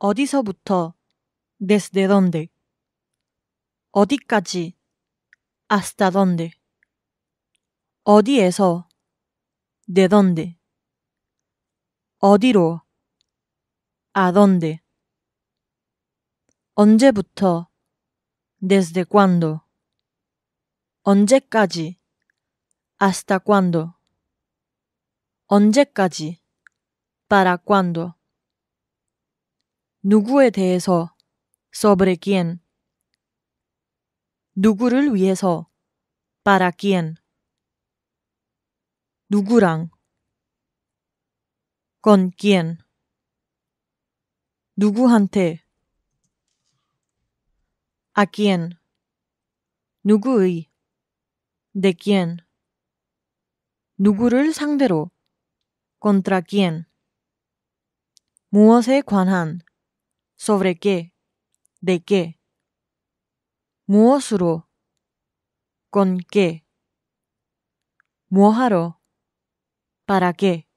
어디서부터 desde donde 어디까지 hasta donde 어디에서 de donde 어디로 a donde 언제부터 desde cuándo 언제까지 hasta cuándo 언제까지 para cuándo 누구에 대해서 sobre quién 누구를 위해서 para quién 누구랑 con quién 누구한테 a quién 누구의 de quién 누구를 상대로 contra quién 무엇에 관한 sobre qué, de qué, ¿Muosuru? con qué, ¿Muoharo? para qué.